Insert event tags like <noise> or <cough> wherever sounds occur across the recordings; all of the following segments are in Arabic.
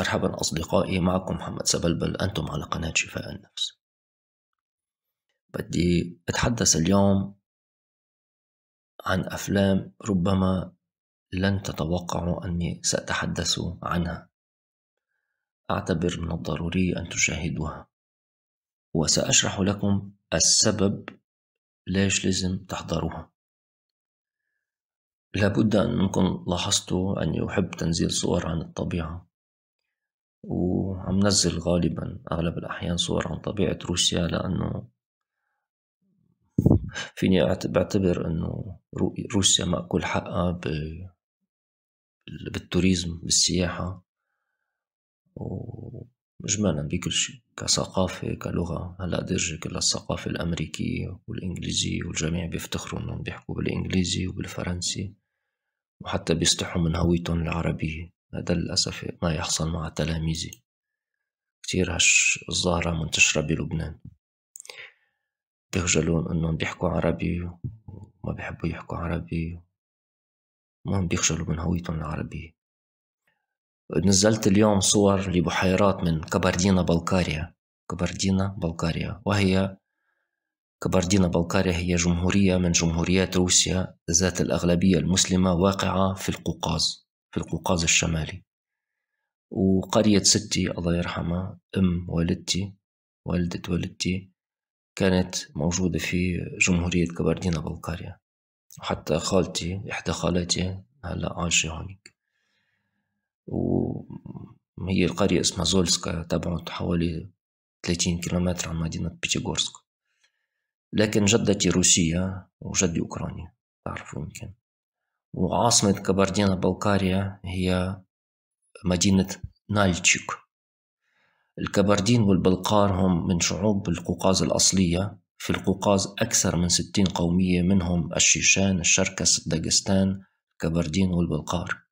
مرحبا أصدقائي معكم محمد سبلبل أنتم على قناة شفاء النفس بدي أتحدث اليوم عن أفلام ربما لن تتوقعوا أني سأتحدث عنها أعتبر من الضروري أن تشاهدوها وسأشرح لكم السبب ليش لازم تحضروها لابد أنكم لاحظتوا أني أحب تنزيل صور عن الطبيعة وعم نزل غالبا أغلب الأحيان صور عن طبيعة روسيا لأنه فيني بعتبر أنه روسيا مأكل حقها بالتوريزم بالسياحة ومجملا بكل شيء كثقافة كلغة هلا درجة كلها الثقافة الأمريكية والإنجليزية والجميع بيفتخروا إنهم بيحكوا بالإنجليزي وبالفرنسي وحتى بيستحوا من هويتهم العربية هذا للأسف ما يحصل مع تلاميذي كتير هش الظاهرة منتشرة بلبنان بيخجلون انهم بيحكوا عربي وما بيحبوا يحكوا عربي ما بيخجلوا من هويتهم العربية نزلت اليوم صور لبحيرات من كبردينا بلقاريا كبردينا بلقاريا وهي كبردينا بلقاريا هي جمهورية من جمهوريات روسيا ذات الأغلبية المسلمة واقعة في القوقاز في القوقاز الشمالي وقرية ستي الله يرحمها أم والدتي والدة والدتي كانت موجودة في جمهورية كبردينا بلقاريا وحتى خالتي إحدى خالاتي هلا عايشة هونيك وهي القرية اسمها زولسكا تبعد حوالي 30 كيلومتر عن مدينة بيتيغورسك لكن جدتي روسية وجدي أوكرانيا تعرفوا يمكن وعاصمة كاباردينا بلقاريا هي مدينة نالتشيك الكبردين والبلقار هم من شعوب القوقاز الأصلية في القوقاز أكثر من ستين قومية منهم الشيشان الشركس داغستان الكبردين والبلقار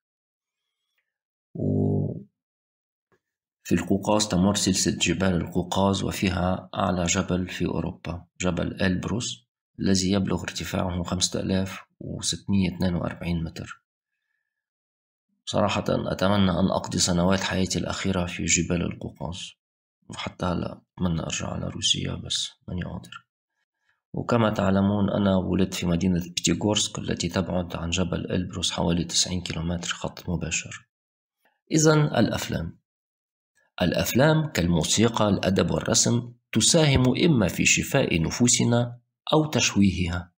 وفي القوقاز تمر سلسلة جبال القوقاز وفيها أعلى جبل في أوروبا جبل ألبروس الذي يبلغ ارتفاعه 5000 وستمية متر صراحة أتمنى أن أقضي سنوات حياتي الأخيرة في جبال القوقاز وحتى هلأ أتمنى أرجع على روسيا بس ماني قادر وكما تعلمون أنا ولدت في مدينة بيتيغورسك التي تبعد عن جبل إلبروس حوالي 90 كيلومتر خط مباشر إذا الأفلام الأفلام كالموسيقى الأدب والرسم تساهم إما في شفاء نفوسنا أو تشويهها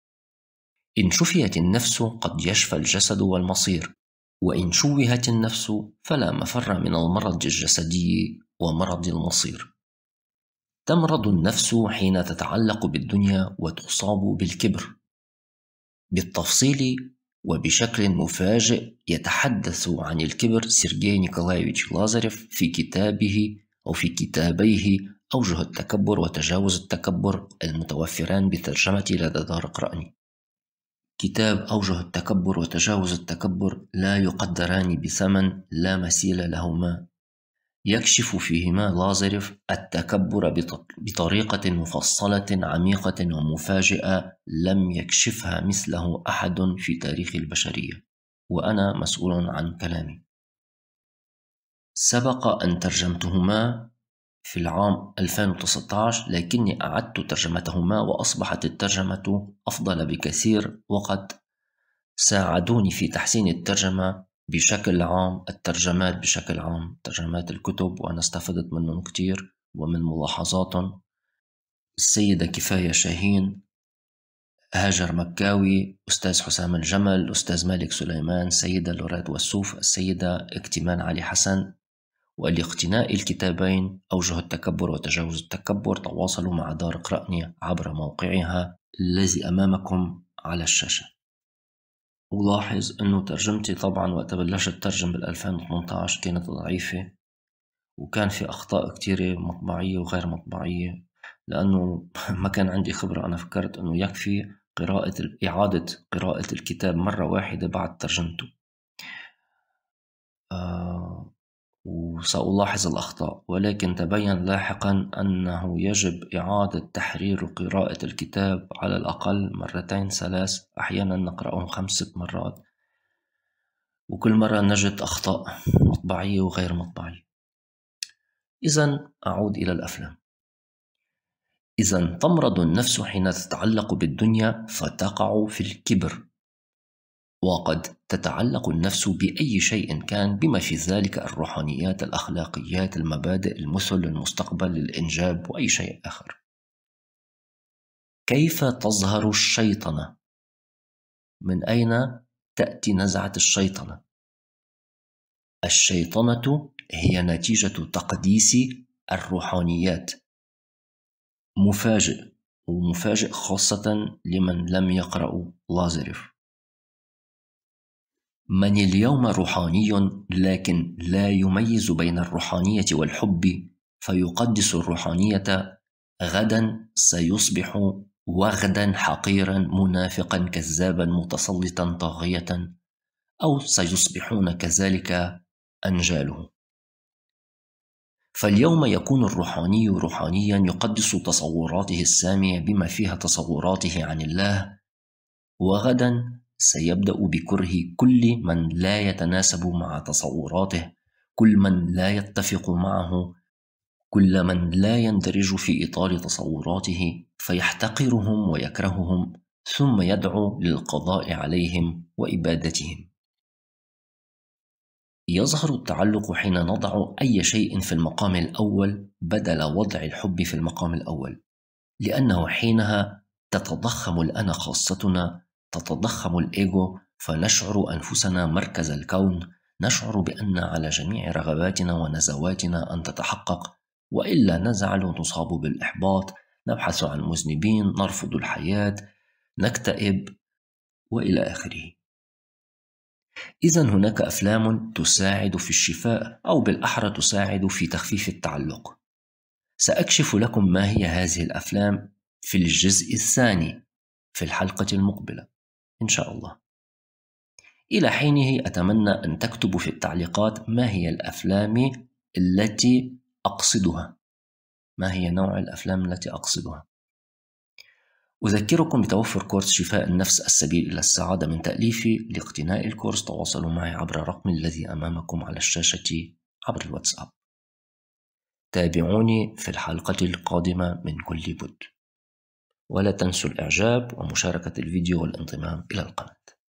إن شفيت النفس قد يشفى الجسد والمصير وإن شوهت النفس فلا مفر من المرض الجسدي ومرض المصير تمرض النفس حين تتعلق بالدنيا وتصاب بالكبر بالتفصيل وبشكل مفاجئ يتحدث عن الكبر سيرجي نيكولايفيتش لازاريف في كتابه أو في كتابيه أوجه التكبر وتجاوز التكبر المتوفران بترجمة لدى دار قرأني كتاب أوجه التكبر وتجاوز التكبر لا يقدران بثمن لا مثيل لهما يكشف فيهما لازرف التكبر بطريقة مفصلة عميقة ومفاجئة لم يكشفها مثله أحد في تاريخ البشرية وأنا مسؤول عن كلامي سبق أن ترجمتهما في العام 2019 لكني أعدت ترجمتهما وأصبحت الترجمة أفضل بكثير وقد ساعدوني في تحسين الترجمة بشكل عام الترجمات بشكل عام ترجمات الكتب وأنا استفدت منهم كتير ومن ملاحظات السيدة كفاية شاهين هاجر مكاوي أستاذ حسام الجمل أستاذ مالك سليمان سيدة لوراد والسوف السيدة اكتمان علي حسن ولاقتناء الكتابين أوجه التكبر وتجاوز التكبر تواصلوا مع دار قرأني عبر موقعها الذي أمامكم على الشاشة ألاحظ أنه ترجمتي طبعا وقت بلشت ترجم بال 2018 كانت ضعيفة وكان في أخطاء كتيرة مطبعية وغير مطبعية لأنه <laughs> ما كان عندي خبرة أنا فكرت أنه يكفي قراءة إعادة قراءة الكتاب مرة واحدة بعد ترجمته آه وسألاحظ الأخطاء ولكن تبين لاحقا أنه يجب إعادة تحرير قراءة الكتاب على الأقل مرتين ثلاث أحيانا نقرأه خمسة مرات وكل مرة نجد أخطاء مطبعية وغير مطبعية إذا أعود إلى الأفلام إذا تمرض النفس حين تتعلق بالدنيا فتقع في الكبر وقد تتعلق النفس باي شيء كان بما في ذلك الروحانيات الاخلاقيات المبادئ المثل المستقبل الانجاب واي شيء اخر كيف تظهر الشيطنه من اين تاتي نزعه الشيطنه الشيطنه هي نتيجه تقديس الروحانيات مفاجئ ومفاجئ خاصه لمن لم يقرأ لازرف من اليوم روحاني لكن لا يميز بين الروحانية والحب فيقدس الروحانية غدا سيصبح وغدا حقيرا منافقا كذابا متسلطا طاغية أو سيصبحون كذلك أنجاله فاليوم يكون الروحاني روحانيا يقدس تصوراته السامية بما فيها تصوراته عن الله وغدا سيبدأ بكره كل من لا يتناسب مع تصوراته، كل من لا يتفق معه، كل من لا يندرج في إطار تصوراته، فيحتقرهم ويكرههم، ثم يدعو للقضاء عليهم وإبادتهم. يظهر التعلق حين نضع أي شيء في المقام الأول بدل وضع الحب في المقام الأول، لأنه حينها تتضخم الأنا خاصتنا تتضخم الإيجو فنشعر أنفسنا مركز الكون نشعر بأن على جميع رغباتنا ونزواتنا أن تتحقق وإلا نزعل ونصاب بالإحباط نبحث عن مذنبين نرفض الحياة نكتئب وإلى آخره إذا هناك أفلام تساعد في الشفاء أو بالأحرى تساعد في تخفيف التعلق سأكشف لكم ما هي هذه الأفلام في الجزء الثاني في الحلقة المقبلة إن شاء الله إلى حينه أتمنى أن تكتبوا في التعليقات ما هي الأفلام التي أقصدها ما هي نوع الأفلام التي أقصدها أذكركم بتوفر كورس شفاء النفس السبيل إلى السعادة من تأليفي لاقتناء الكورس تواصلوا معي عبر الرقم الذي أمامكم على الشاشة عبر الواتساب تابعوني في الحلقة القادمة من كل بد ولا تنسوا الإعجاب ومشاركة الفيديو والانضمام إلى القناة